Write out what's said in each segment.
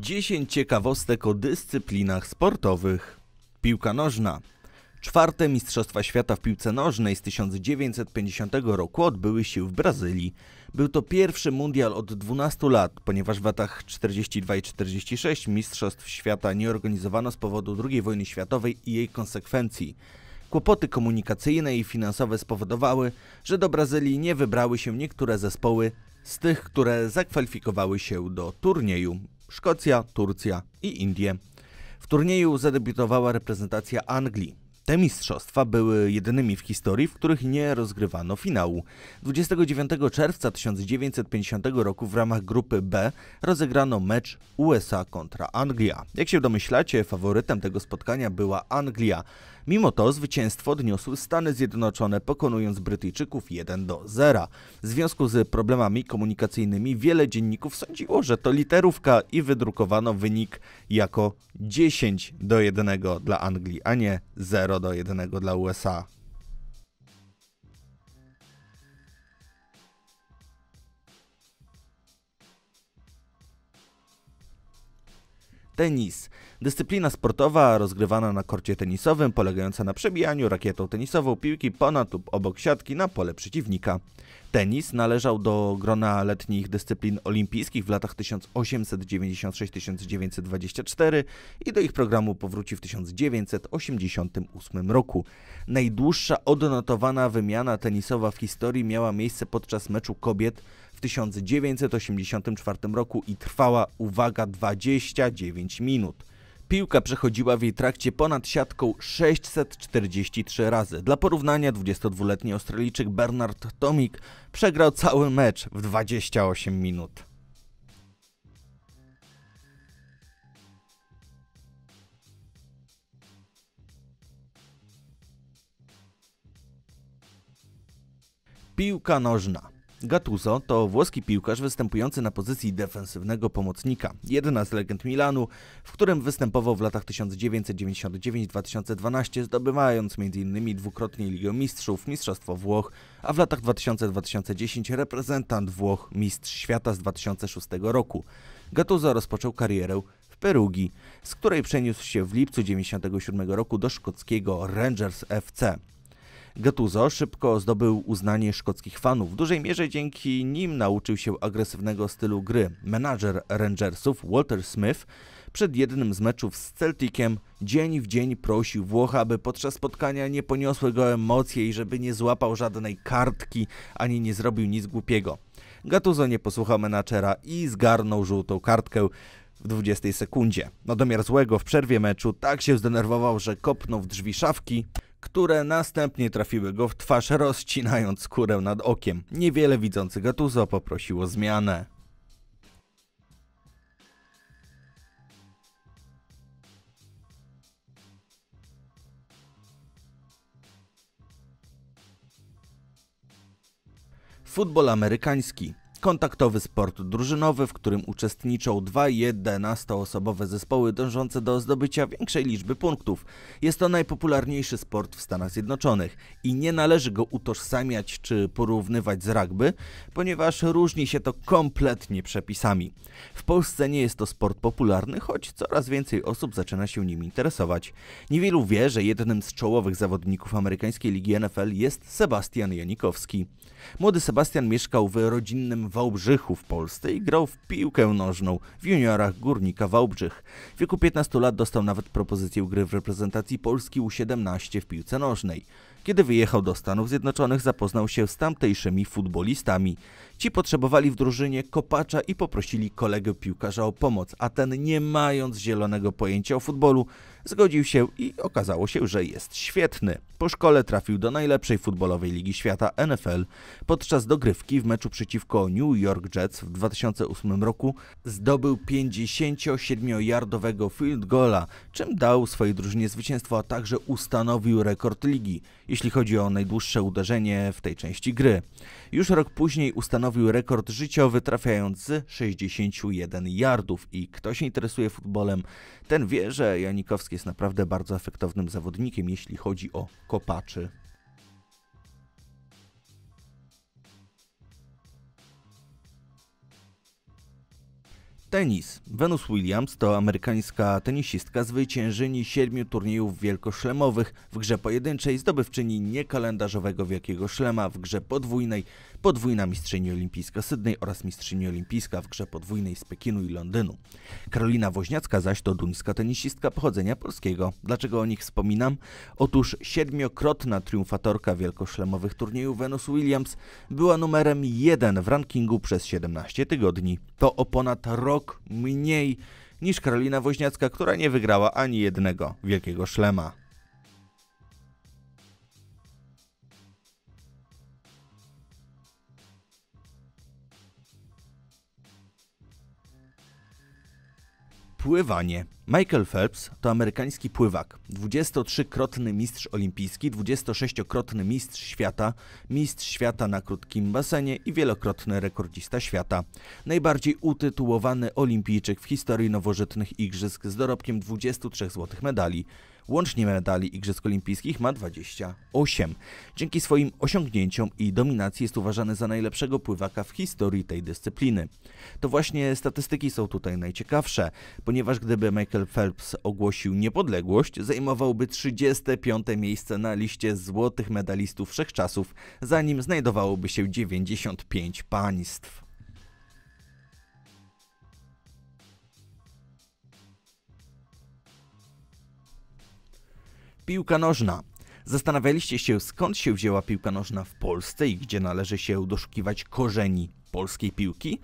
10 ciekawostek o dyscyplinach sportowych. Piłka nożna. Czwarte Mistrzostwa Świata w piłce nożnej z 1950 roku odbyły się w Brazylii. Był to pierwszy mundial od 12 lat, ponieważ w latach 42 i 46 Mistrzostw Świata nie organizowano z powodu II wojny światowej i jej konsekwencji. Kłopoty komunikacyjne i finansowe spowodowały, że do Brazylii nie wybrały się niektóre zespoły z tych, które zakwalifikowały się do turnieju. Szkocja, Turcja i Indie. W turnieju zadebiutowała reprezentacja Anglii. Te mistrzostwa były jedynymi w historii, w których nie rozgrywano finału. 29 czerwca 1950 roku w ramach grupy B rozegrano mecz USA kontra Anglia. Jak się domyślacie, faworytem tego spotkania była Anglia. Mimo to zwycięstwo odniosły Stany Zjednoczone, pokonując Brytyjczyków 1 do 0. W związku z problemami komunikacyjnymi wiele dzienników sądziło, że to literówka i wydrukowano wynik jako 10 do 1 dla Anglii, a nie 0 do 1 dla USA. tenis. Dyscyplina sportowa rozgrywana na korcie tenisowym, polegająca na przebijaniu rakietą tenisową piłki ponad lub obok siatki na pole przeciwnika. Tenis należał do grona letnich dyscyplin olimpijskich w latach 1896-1924 i do ich programu powróci w 1988 roku. Najdłuższa odnotowana wymiana tenisowa w historii miała miejsce podczas meczu kobiet 1984 roku i trwała, uwaga, 29 minut. Piłka przechodziła w jej trakcie ponad siatką 643 razy. Dla porównania 22-letni Australijczyk Bernard Tomik przegrał cały mecz w 28 minut. Piłka nożna. Gattuso to włoski piłkarz występujący na pozycji defensywnego pomocnika. Jedna z legend Milanu, w którym występował w latach 1999-2012, zdobywając m.in. dwukrotnie Ligę Mistrzów, Mistrzostwo Włoch, a w latach 2000-2010 reprezentant Włoch, Mistrz Świata z 2006 roku. Gattuso rozpoczął karierę w Perugi, z której przeniósł się w lipcu 1997 roku do szkockiego Rangers FC. Gattuso szybko zdobył uznanie szkockich fanów. W dużej mierze dzięki nim nauczył się agresywnego stylu gry. Menadżer Rangersów Walter Smith przed jednym z meczów z Celticiem dzień w dzień prosił Włocha, aby podczas spotkania nie poniosły go emocje i żeby nie złapał żadnej kartki ani nie zrobił nic głupiego. Gattuso nie posłuchał menadżera i zgarnął żółtą kartkę w 20 sekundzie. Nadomiar no złego w przerwie meczu tak się zdenerwował, że kopnął w drzwi szafki które następnie trafiły go w twarz, rozcinając skórę nad okiem. Niewiele widzący Gatuzo poprosiło o zmianę. Futbol amerykański kontaktowy sport drużynowy, w którym uczestniczą dwa 11-osobowe zespoły dążące do zdobycia większej liczby punktów. Jest to najpopularniejszy sport w Stanach Zjednoczonych i nie należy go utożsamiać czy porównywać z rugby, ponieważ różni się to kompletnie przepisami. W Polsce nie jest to sport popularny, choć coraz więcej osób zaczyna się nim interesować. Niewielu wie, że jednym z czołowych zawodników amerykańskiej ligi NFL jest Sebastian Janikowski. Młody Sebastian mieszkał w rodzinnym Wałbrzychu w Polsce i grał w piłkę nożną w juniorach Górnika Wałbrzych. W wieku 15 lat dostał nawet propozycję gry w reprezentacji Polski U17 w piłce nożnej. Kiedy wyjechał do Stanów Zjednoczonych, zapoznał się z tamtejszymi futbolistami. Ci potrzebowali w drużynie kopacza i poprosili kolegę piłkarza o pomoc, a ten nie mając zielonego pojęcia o futbolu, Zgodził się i okazało się, że jest świetny. Po szkole trafił do najlepszej futbolowej ligi świata NFL. Podczas dogrywki w meczu przeciwko New York Jets w 2008 roku zdobył 57-yardowego field goala, czym dał swojej drużynie zwycięstwo, a także ustanowił rekord ligi, jeśli chodzi o najdłuższe uderzenie w tej części gry. Już rok później ustanowił rekord życiowy trafiając z 61 yardów i kto się interesuje futbolem, ten wie, że Janikowski jest naprawdę bardzo efektownym zawodnikiem, jeśli chodzi o kopaczy Tenis. Venus Williams to amerykańska tenisistka, zwyciężyni siedmiu turniejów wielkoszlemowych w grze pojedynczej, zdobywczyni niekalendarzowego wielkiego szlema w grze podwójnej, podwójna mistrzyni olimpijska Sydney oraz mistrzyni olimpijska w grze podwójnej z Pekinu i Londynu. Karolina Woźniacka zaś to duńska tenisistka pochodzenia polskiego. Dlaczego o nich wspominam? Otóż siedmiokrotna triumfatorka wielkoszlemowych turniejów Venus Williams była numerem jeden w rankingu przez 17 tygodni. To o ponad rok rok mniej niż Karolina Woźniacka, która nie wygrała ani jednego wielkiego szlema. Pływanie. Michael Phelps to amerykański pływak, 23-krotny mistrz olimpijski, 26-krotny mistrz świata, mistrz świata na krótkim basenie i wielokrotny rekordzista świata. Najbardziej utytułowany olimpijczyk w historii nowożytnych igrzysk z dorobkiem 23 złotych medali. Łącznie medali Igrzysk Olimpijskich ma 28. Dzięki swoim osiągnięciom i dominacji jest uważany za najlepszego pływaka w historii tej dyscypliny. To właśnie statystyki są tutaj najciekawsze, ponieważ gdyby Michael Phelps ogłosił niepodległość, zajmowałby 35. miejsce na liście złotych medalistów wszechczasów, zanim znajdowałoby się 95 państw. Piłka nożna. Zastanawialiście się skąd się wzięła piłka nożna w Polsce i gdzie należy się doszukiwać korzeni polskiej piłki?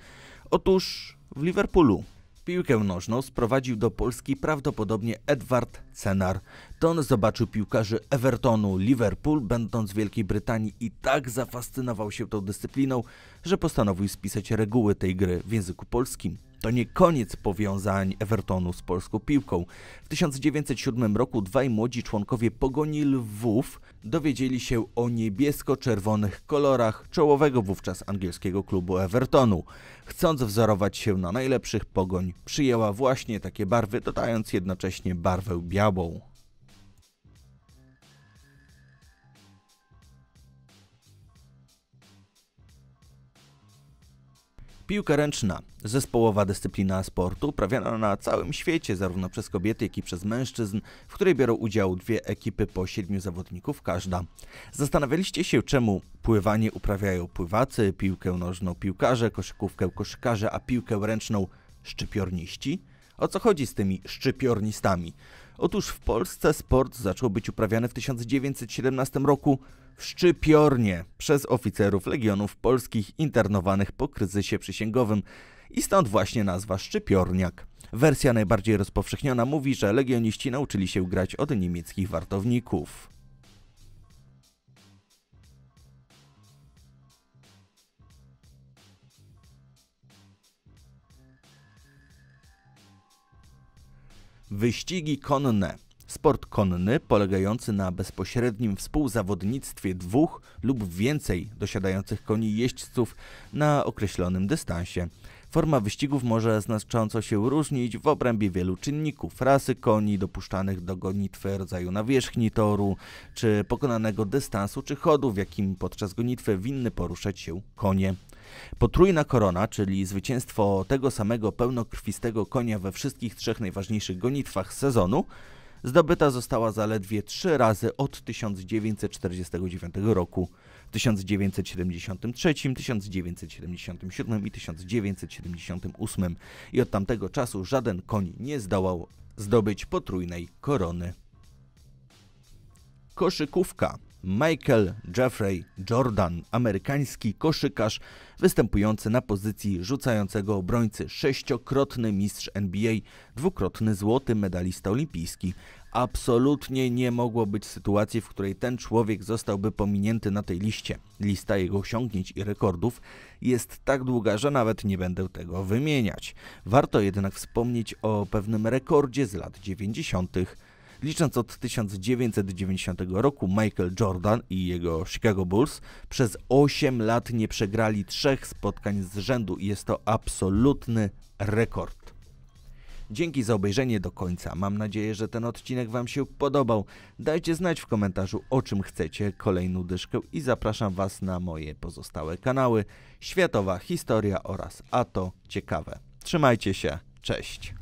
Otóż w Liverpoolu. Piłkę nożną sprowadził do Polski prawdopodobnie Edward Cenar. To on zobaczył piłkarzy Evertonu Liverpool, będąc w Wielkiej Brytanii i tak zafascynował się tą dyscypliną, że postanowił spisać reguły tej gry w języku polskim. To nie koniec powiązań Evertonu z polską piłką. W 1907 roku dwaj młodzi członkowie Pogoni Lwów dowiedzieli się o niebiesko-czerwonych kolorach czołowego wówczas angielskiego klubu Evertonu. Chcąc wzorować się na najlepszych, Pogoń przyjęła właśnie takie barwy, dodając jednocześnie barwę białą. Piłka ręczna, zespołowa dyscyplina sportu uprawiana na całym świecie zarówno przez kobiety, jak i przez mężczyzn, w której biorą udział dwie ekipy po siedmiu zawodników każda. Zastanawialiście się, czemu pływanie uprawiają pływacy, piłkę nożną piłkarze, koszykówkę koszykarze, a piłkę ręczną szczypiorniści? O co chodzi z tymi szczypiornistami? Otóż w Polsce sport zaczął być uprawiany w 1917 roku w Szczypiornie przez oficerów Legionów Polskich internowanych po kryzysie przysięgowym i stąd właśnie nazwa Szczypiorniak. Wersja najbardziej rozpowszechniona mówi, że legioniści nauczyli się grać od niemieckich wartowników. Wyścigi konne. Sport konny polegający na bezpośrednim współzawodnictwie dwóch lub więcej dosiadających koni jeźdźców na określonym dystansie. Forma wyścigów może znacząco się różnić w obrębie wielu czynników. Rasy koni dopuszczanych do gonitwy, rodzaju nawierzchni toru, czy pokonanego dystansu, czy chodu, w jakim podczas gonitwy winny poruszać się konie. Potrójna korona, czyli zwycięstwo tego samego pełnokrwistego konia we wszystkich trzech najważniejszych gonitwach sezonu, zdobyta została zaledwie trzy razy od 1949 roku w 1973, 1977 i 1978 i od tamtego czasu żaden koń nie zdołał zdobyć potrójnej korony. Koszykówka Michael Jeffrey Jordan, amerykański koszykarz występujący na pozycji rzucającego obrońcy, sześciokrotny mistrz NBA, dwukrotny złoty medalista olimpijski. Absolutnie nie mogło być sytuacji, w której ten człowiek zostałby pominięty na tej liście. Lista jego osiągnięć i rekordów jest tak długa, że nawet nie będę tego wymieniać. Warto jednak wspomnieć o pewnym rekordzie z lat 90. Licząc od 1990 roku, Michael Jordan i jego Chicago Bulls przez 8 lat nie przegrali trzech spotkań z rzędu i jest to absolutny rekord. Dzięki za obejrzenie do końca. Mam nadzieję, że ten odcinek Wam się podobał. Dajcie znać w komentarzu o czym chcecie kolejną dyszkę i zapraszam Was na moje pozostałe kanały Światowa Historia oraz A to Ciekawe. Trzymajcie się, cześć!